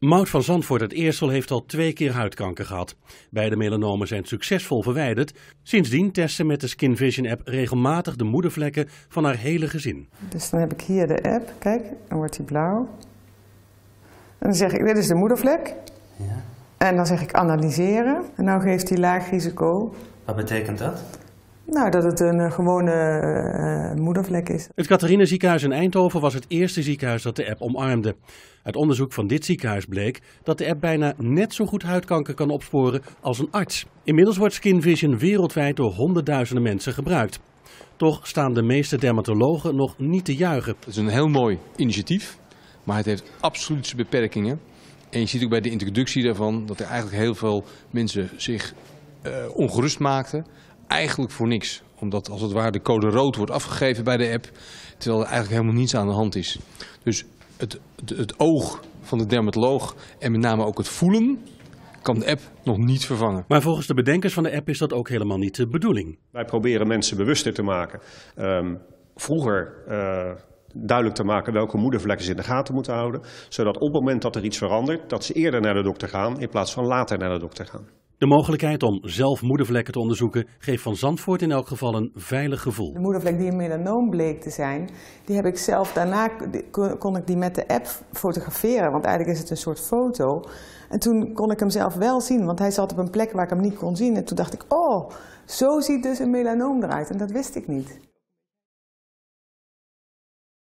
Mout van Zandvoort het eerstel heeft al twee keer huidkanker gehad. Beide melanomen zijn succesvol verwijderd. Sindsdien testen ze met de Skin Vision app regelmatig de moedervlekken van haar hele gezin. Dus dan heb ik hier de app, kijk, dan wordt die blauw. En dan zeg ik, dit is de moedervlek. Ja. En dan zeg ik analyseren. En nou geeft hij laag risico. Wat betekent dat? Nou, dat het een eh, gewone eh, eh, moedervlek is. Het Catharina ziekenhuis in Eindhoven was het eerste ziekenhuis dat de app omarmde. Uit onderzoek van dit ziekenhuis bleek dat de app bijna net zo goed huidkanker kan opsporen als een arts. Inmiddels wordt Skin Vision wereldwijd door honderdduizenden mensen gebruikt. Toch staan de meeste dermatologen nog niet te juichen. Het is een heel mooi initiatief, maar het heeft absoluut zijn beperkingen. En je ziet ook bij de introductie daarvan dat er eigenlijk heel veel mensen zich ongerust maakten eigenlijk voor niks. Omdat als het ware de code rood wordt afgegeven bij de app, terwijl er eigenlijk helemaal niets aan de hand is. Dus het, het, oog van de dermatoloog en met name ook het voelen kan de app nog niet vervangen. Maar volgens de bedenkers van de app is dat ook helemaal niet de bedoeling. Wij proberen mensen bewuster te maken. Ehm, vroeger eh, duidelijk te maken welke moedervlekken ze in de gaten moeten houden. Zodat op het moment dat er iets verandert, dat ze eerder naar de dokter gaan in plaats van later naar de dokter gaan. De mogelijkheid om zelf moedervlekken te onderzoeken geeft van Zandvoort in elk geval een veilig gevoel. De moedervlek die een melanoom bleek te zijn, die heb ik zelf daarna kon ik die met de app fotograferen, want eigenlijk is het een soort foto. En toen kon ik hem zelf wel zien, want hij zat op een plek waar ik hem niet kon zien. En toen dacht ik, oh, zo ziet dus een melanoom eruit en dat wist ik niet.